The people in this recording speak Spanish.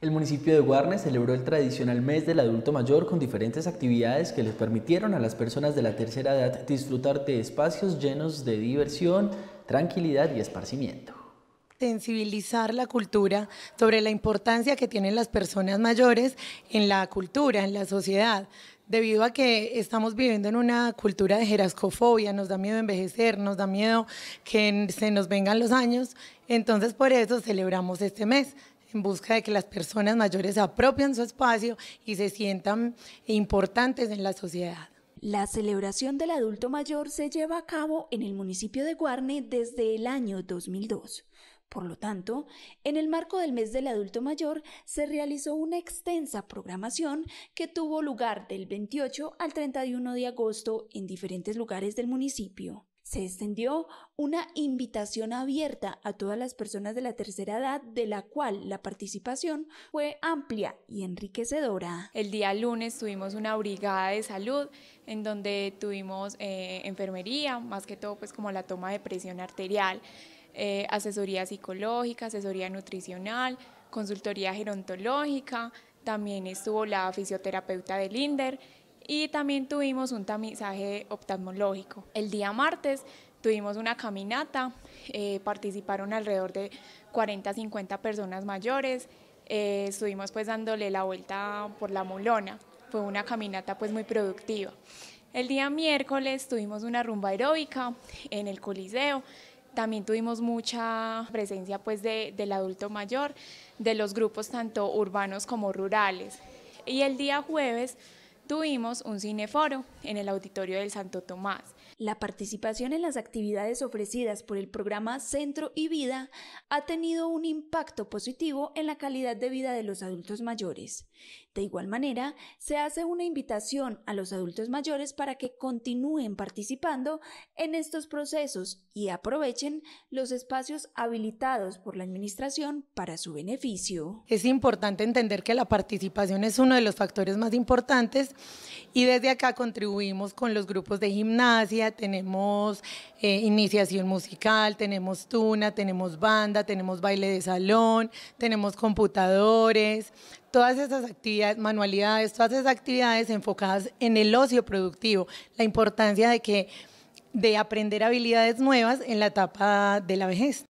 El municipio de Guarne celebró el tradicional mes del adulto mayor con diferentes actividades que les permitieron a las personas de la tercera edad disfrutar de espacios llenos de diversión, tranquilidad y esparcimiento sensibilizar la cultura sobre la importancia que tienen las personas mayores en la cultura, en la sociedad, debido a que estamos viviendo en una cultura de jerascofobia, nos da miedo envejecer, nos da miedo que se nos vengan los años, entonces por eso celebramos este mes, en busca de que las personas mayores apropien su espacio y se sientan importantes en la sociedad. La celebración del adulto mayor se lleva a cabo en el municipio de Guarne desde el año 2002. Por lo tanto, en el marco del mes del adulto mayor se realizó una extensa programación que tuvo lugar del 28 al 31 de agosto en diferentes lugares del municipio se extendió una invitación abierta a todas las personas de la tercera edad, de la cual la participación fue amplia y enriquecedora. El día lunes tuvimos una brigada de salud en donde tuvimos eh, enfermería, más que todo pues como la toma de presión arterial, eh, asesoría psicológica, asesoría nutricional, consultoría gerontológica, también estuvo la fisioterapeuta del INDER, y también tuvimos un tamizaje oftalmológico. El día martes tuvimos una caminata, eh, participaron alrededor de 40, 50 personas mayores, eh, estuvimos pues dándole la vuelta por la Molona, fue una caminata pues muy productiva. El día miércoles tuvimos una rumba aeróbica en el Coliseo, también tuvimos mucha presencia pues de, del adulto mayor, de los grupos tanto urbanos como rurales. Y el día jueves tuvimos un cineforo en el auditorio del Santo Tomás. La participación en las actividades ofrecidas por el programa Centro y Vida ha tenido un impacto positivo en la calidad de vida de los adultos mayores. De igual manera, se hace una invitación a los adultos mayores para que continúen participando en estos procesos y aprovechen los espacios habilitados por la Administración para su beneficio. Es importante entender que la participación es uno de los factores más importantes y desde acá contribuimos con los grupos de gimnasia, tenemos eh, iniciación musical, tenemos tuna, tenemos banda, tenemos baile de salón, tenemos computadores, todas esas actividades, manualidades, todas esas actividades enfocadas en el ocio productivo, la importancia de que de aprender habilidades nuevas en la etapa de la vejez.